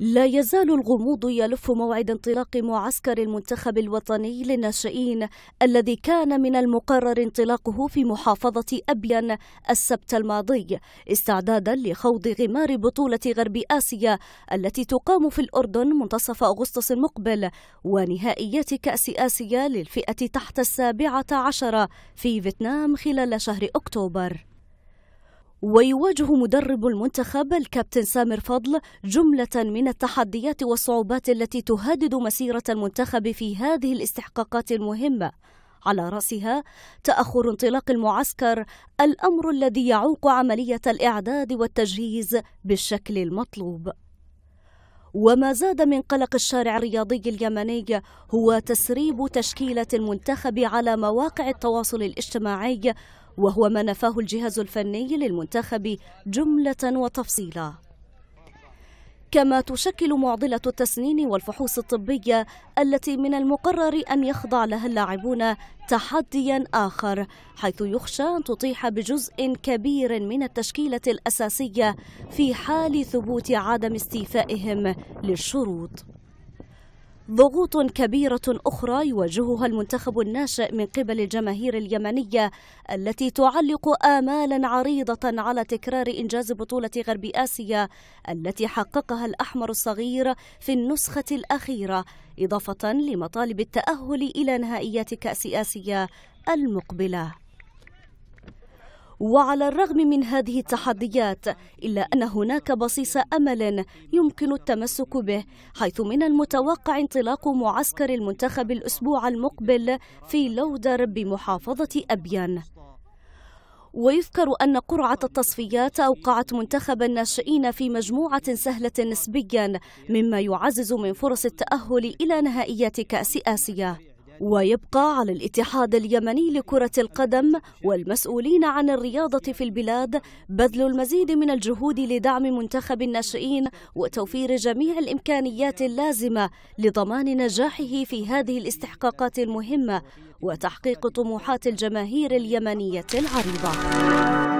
لا يزال الغموض يلف موعد انطلاق معسكر المنتخب الوطني للناشئين الذي كان من المقرر انطلاقه في محافظة أبين السبت الماضي استعدادا لخوض غمار بطولة غرب آسيا التي تقام في الأردن منتصف أغسطس المقبل ونهائيات كأس آسيا للفئة تحت السابعة عشرة في فيتنام خلال شهر أكتوبر ويواجه مدرب المنتخب الكابتن سامر فضل جملة من التحديات والصعوبات التي تهدد مسيرة المنتخب في هذه الاستحقاقات المهمة على رأسها تأخر انطلاق المعسكر الأمر الذي يعوق عملية الإعداد والتجهيز بالشكل المطلوب وما زاد من قلق الشارع الرياضي اليمني هو تسريب تشكيلة المنتخب على مواقع التواصل الاجتماعي وهو ما نفاه الجهاز الفني للمنتخب جملة وتفصيلا كما تشكل معضلة التسنين والفحوص الطبية التي من المقرر أن يخضع لها اللاعبون تحديا آخر حيث يخشى أن تطيح بجزء كبير من التشكيلة الأساسية في حال ثبوت عدم استيفائهم للشروط ضغوط كبيرة أخرى يواجهها المنتخب الناشئ من قبل الجماهير اليمنية التي تعلق آمالا عريضة على تكرار إنجاز بطولة غرب آسيا التي حققها الأحمر الصغير في النسخة الأخيرة إضافة لمطالب التأهل إلى نهائيات كأس آسيا المقبلة وعلى الرغم من هذه التحديات إلا أن هناك بصيص أمل يمكن التمسك به حيث من المتوقع انطلاق معسكر المنتخب الأسبوع المقبل في لودر بمحافظة أبيان ويذكر أن قرعة التصفيات أوقعت منتخب الناشئين في مجموعة سهلة نسبيا مما يعزز من فرص التأهل إلى نهائيات كأس آسيا ويبقى على الاتحاد اليمني لكرة القدم والمسؤولين عن الرياضة في البلاد بذل المزيد من الجهود لدعم منتخب الناشئين وتوفير جميع الإمكانيات اللازمة لضمان نجاحه في هذه الاستحقاقات المهمة وتحقيق طموحات الجماهير اليمنية العريضة